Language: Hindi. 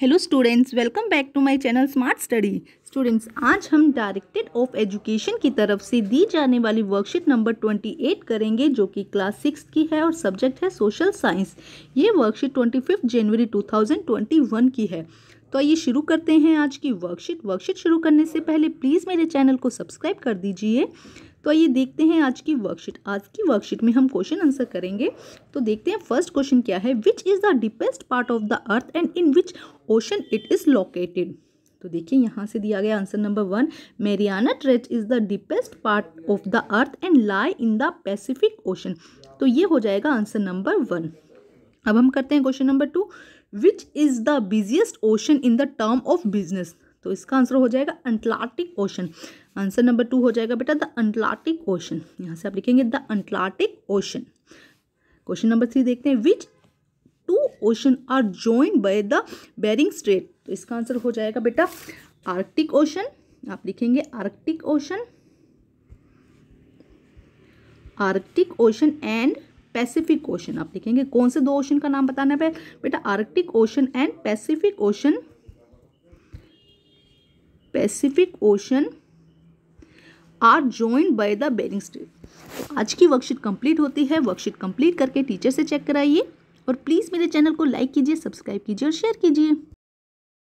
hello students welcome back to my channel smart study students आज हम डायरेक्टेड ऑफ एजुकेशन की तरफ से दी जाने वाली वर्कशीट नंबर 28 करेंगे जो कि क्लास सिक्स की है और सब्जेक्ट है सोशल साइंस ये वर्कशीट 25 जनवरी 2021 की है तो आइए शुरू करते हैं आज की वर्कशीट वर्कशीट शुरू करने से पहले प्लीज़ मेरे चैनल को सब्सक्राइब कर दीजिए तो आइए देखते हैं आज की वर्कशीट आज की वर्कशीट में हम क्वेश्चन आंसर करेंगे तो देखते हैं फर्स्ट क्वेश्चन क्या है which is the deepest part of the earth and in which ocean it is located तो देखिए यहाँ से दिया गया answer number one Mariana trench is the deepest part of the earth and lie in the Pacific ocean तो ये हो जाएगा आंसर नंबर वन अब हम करते हैं question number two which is the biggest ocean in the term of business तो इसका आंसर हो जाएगा Antarctic ocean answer number two हो जाएगा बेटा द अंटलार्टिक ओशन यहाँ से आप लिखेंगे the Antarctic ocean question number three देखते हैं which two ocean are join by the Bering strait तो इसका आंसर हो जाएगा बेटा आर्कटिक ओशन आप लिखेंगे Arctic ocean Arctic ocean and Pacific ocean आप लिखेंगे कौन से दो ओशन का नाम बताना है बेटा Arctic ocean and Pacific ocean Pacific ocean are joint by the Bering strait तो आज की वर्कशीट कंप्लीट होती है वर्कशीट कंप्लीट करके टीचर से चेक कराइए और प्लीज़ मेरे चैनल को लाइक कीजिए सब्सक्राइब कीजिए और शेयर कीजिए